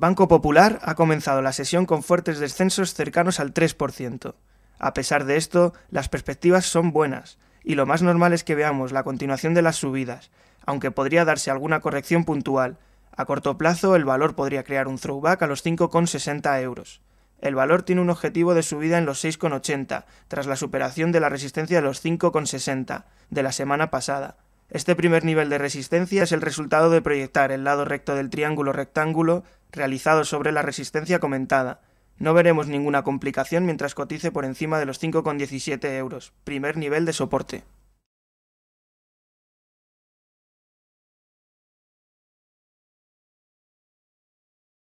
Banco Popular ha comenzado la sesión con fuertes descensos cercanos al 3%. A pesar de esto, las perspectivas son buenas, y lo más normal es que veamos la continuación de las subidas, aunque podría darse alguna corrección puntual. A corto plazo, el valor podría crear un throwback a los 5,60 euros. El valor tiene un objetivo de subida en los 6,80, tras la superación de la resistencia de los 5,60 de la semana pasada. Este primer nivel de resistencia es el resultado de proyectar el lado recto del triángulo rectángulo realizado sobre la resistencia comentada. No veremos ninguna complicación mientras cotice por encima de los 5,17 euros, primer nivel de soporte.